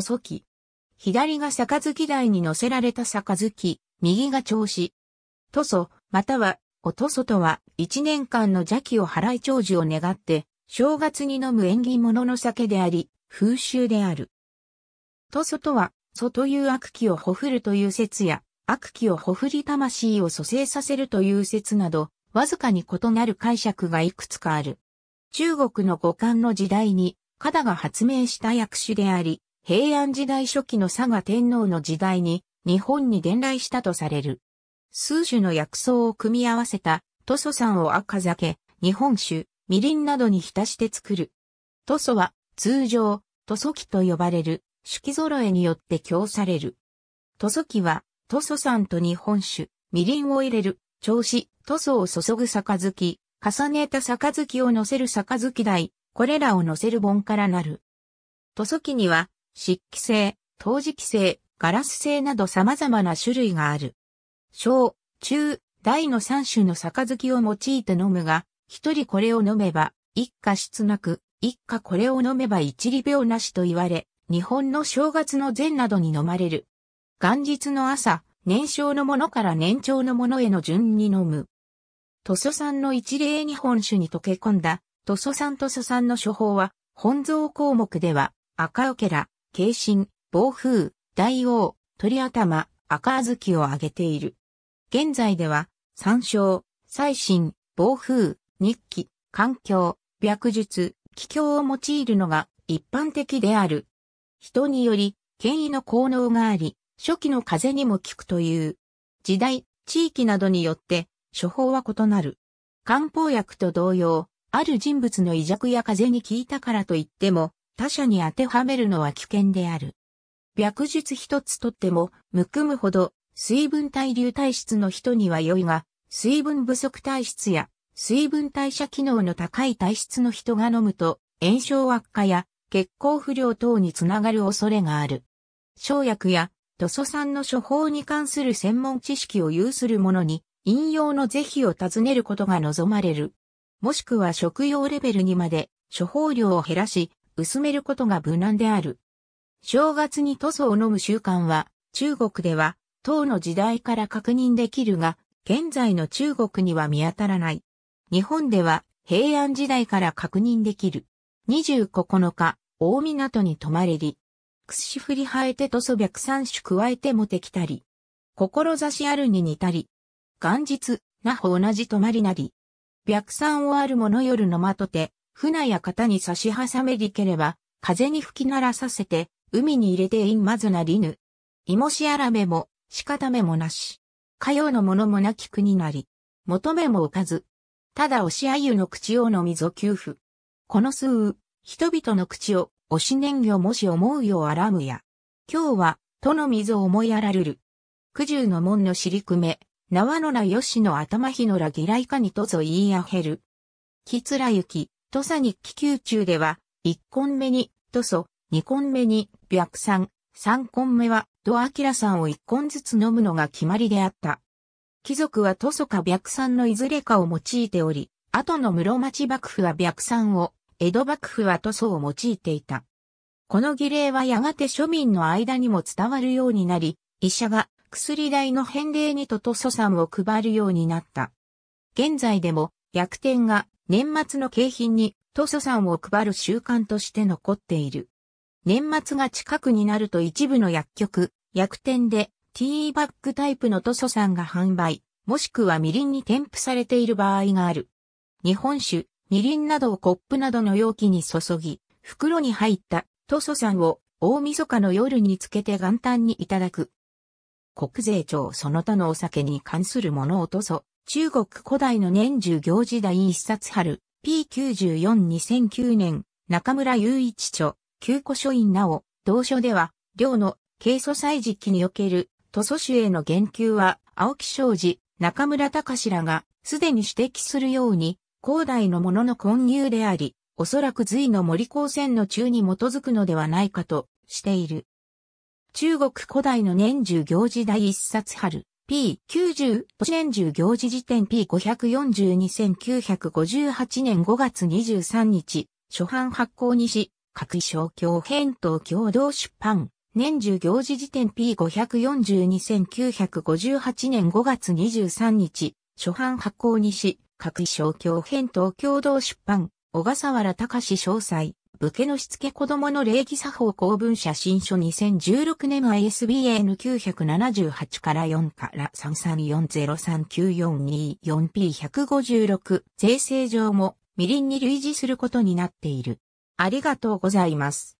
塗装機。左が杯台に乗せられた杯、右が調子。塗装、または、お塗装とは、一年間の邪気を払い長寿を願って、正月に飲む縁起物の酒であり、風習である。塗装とは、祖という悪鬼をほふるという説や、悪鬼をほふり魂を蘇生させるという説など、わずかに異なる解釈がいくつかある。中国の五感の時代に、カダが発明した薬種であり、平安時代初期の佐賀天皇の時代に日本に伝来したとされる。数種の薬草を組み合わせた、塗素酸を赤酒、日本酒、みりんなどに浸して作る。塗素は通常、塗素器と呼ばれる、手記揃えによって供される。塗素器は、塗素酸と日本酒、みりんを入れる、調子、塗素を注ぐ杯、重ねた杯を乗せる杯台、これらを乗せる盆からなる。塗素器には、漆器製、陶磁器製、ガラス製など様々な種類がある。小、中、大の三種の杯を用いて飲むが、一人これを飲めば、一家室なく、一家これを飲めば一里病なしと言われ、日本の正月の前などに飲まれる。元日の朝、年少のものから年長のものへの順に飲む。塗装さんの一例日本酒に溶け込んだ、塗装さん塗装さんの処方は、本草項目では、赤受けら、軽心、暴風、大王、鳥頭、赤小豆を挙げている。現在では、参照、最新、暴風、日記、環境、白術、気境を用いるのが一般的である。人により、権威の効能があり、初期の風にも効くという。時代、地域などによって、処方は異なる。漢方薬と同様、ある人物の異弱や風に効いたからといっても、他者に当てはめるのは危険である。白術一つとっても、むくむほど、水分対流体質の人には良いが、水分不足体質や、水分代謝機能の高い体質の人が飲むと、炎症悪化や、血行不良等につながる恐れがある。生薬や、土素酸の処方に関する専門知識を有する者に、引用の是非を尋ねることが望まれる。もしくは食用レベルにまで処方量を減らし、薄めることが無難である。正月に塗装を飲む習慣は、中国では、唐の時代から確認できるが、現在の中国には見当たらない。日本では、平安時代から確認できる。29日、大港に泊まれり。くし振り生えて塗装白三種加えてもてきたり。志あるに似たり。元日、那ほ同じ泊まりなり。白三をあるもの夜のまとて、船や型に差し挟めりければ、風に吹き鳴らさせて、海に入れていんまずなりぬ。いもしあらめも、しかためもなし。かようのものもなき国なり。求めもおかず。ただおしあゆの口を飲みぞ給付。この数、人々の口を、おし年魚もし思うようあらむや。今日は、とのみぞ思いあらるる。九十の門のしりくめ、縄のなよしの頭ひのらぎらいかにとぞ言いあへる。きつらゆき。土佐日記宮中では、一本目に土佐、二本目に白山、三本目は土明さんを一本ずつ飲むのが決まりであった。貴族は土佐か白山のいずれかを用いており、後の室町幕府は白山を、江戸幕府は土装を用いていた。この儀礼はやがて庶民の間にも伝わるようになり、医者が薬代の返礼にと土装さんを配るようになった。現在でも、薬店が年末の景品に塗さんを配る習慣として残っている。年末が近くになると一部の薬局、薬店でティーバッグタイプの塗さんが販売、もしくはみりんに添付されている場合がある。日本酒、みりんなどをコップなどの容器に注ぎ、袋に入った塗さんを大晦日の夜につけて元旦にいただく。国税庁その他のお酒に関するものを塗装。中国古代の年中行事第一冊春、P94-2009 年、中村雄一著、旧古書院なお、同書では、両の、軽素祭時期における、塗素種への言及は、青木昌司、中村隆らが、すでに指摘するように、後代のものの混入であり、おそらく隋の森光線の中に基づくのではないかとしている。中国古代の年中行事第一冊春、P90 都市年中行事時点 P542958 年5月23日、初版発行西、各省共返答共同出版、年中行事時点 P542958 年5月23日、初版発行西、各省共返答共同出版、小笠原隆史詳細。武家のしつけ子供の礼儀作法公文写真書2016年 ISBN 978から4から 334039424P156 税制上も未臨に類似することになっている。ありがとうございます。